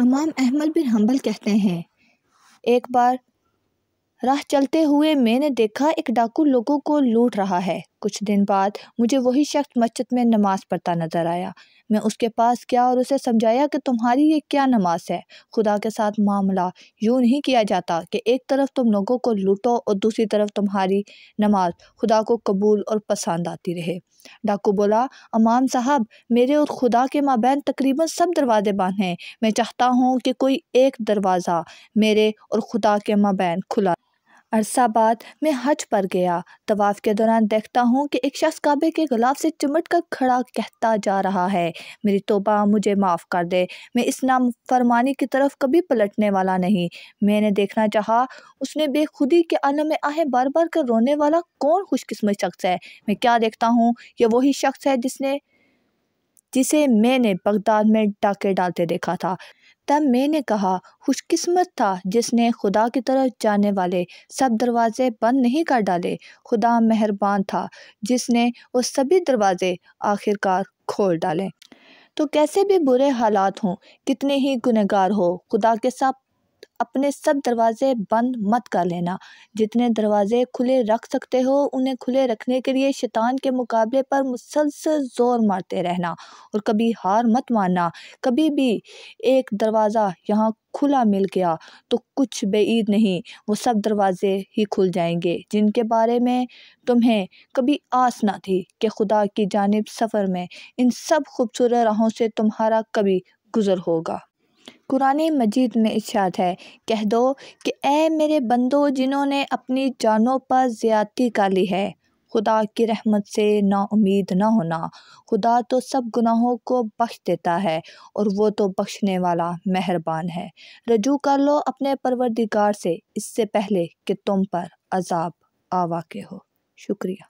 इमाम अहमद बिन हम्बल कहते हैं एक बार राह चलते हुए मैंने देखा एक डाकू लोगों को लूट रहा है कुछ दिन बाद मुझे वही शख्स मस्जिद में नमाज़ पढ़ता नज़र आया मैं उसके पास गया और उसे समझाया कि तुम्हारी ये क्या नमाज है खुदा के साथ मामला यूँ नहीं किया जाता कि एक तरफ तुम लोगों को लूटो और दूसरी तरफ तुम्हारी नमाज खुदा को कबूल और पसंद आती रहे डाकू बोला अमाम साहब मेरे और खुदा के माबैन तकरीबन सब दरवाज़े बंद हैं मैं चाहता हूँ कि कोई एक दरवाज़ा मेरे और खुदा के माबैन खुला अरसा बाद मैं हज पर गया तवाफ़ के दौरान देखता हूँ कि एक शख्स काबे के गुलाब से चिमट कर खड़ा कहता जा रहा है मेरी तोबा मुझे माफ़ कर दे मैं इस नाम फरमानी की तरफ कभी पलटने वाला नहीं मैंने देखना चाहा उसने बेखुदी के आलम में आहे बार बार कर रोने वाला कौन खुशकिस्मत शख्स है मैं क्या देखता हूँ यह वही शख्स है जिसने जिसे मैंने बगदाद में डाके डालते देखा था तब मैंने कहा खुशकिस्मत था जिसने खुदा की तरफ जाने वाले सब दरवाज़े बंद नहीं कर डाले खुदा मेहरबान था जिसने वो सभी दरवाज़े आखिरकार खोल डाले तो कैसे भी बुरे हालात हों कितने ही गुनहगार हो खुदा के सब अपने सब दरवाज़े बंद मत कर लेना जितने दरवाज़े खुले रख सकते हो उन्हें खुले रखने के लिए शैतान के मुकाबले पर मुसलसल ज़ोर मारते रहना और कभी हार मत मानना कभी भी एक दरवाज़ा यहाँ खुला मिल गया तो कुछ बेईद नहीं वो सब दरवाज़े ही खुल जाएंगे जिनके बारे में तुम्हें कभी आस ना थी कि खुदा की जानब सफ़र में इन सब खूबसूरत राहों से तुम्हारा कभी गुज़र होगा कुरान मजीद में इशात है कह दो कि ए मेरे बंदो जिन्होंने अपनी जानों पर ज़्यादती का ली है खुदा की रहमत से ना उम्मीद ना होना खुदा तो सब गुनाहों को बख्श देता है और वो तो बख्शने वाला मेहरबान है रजू कर लो अपने परवरदिगार से इससे पहले कि तुम पर अजाब आवाके हो शुक्रिया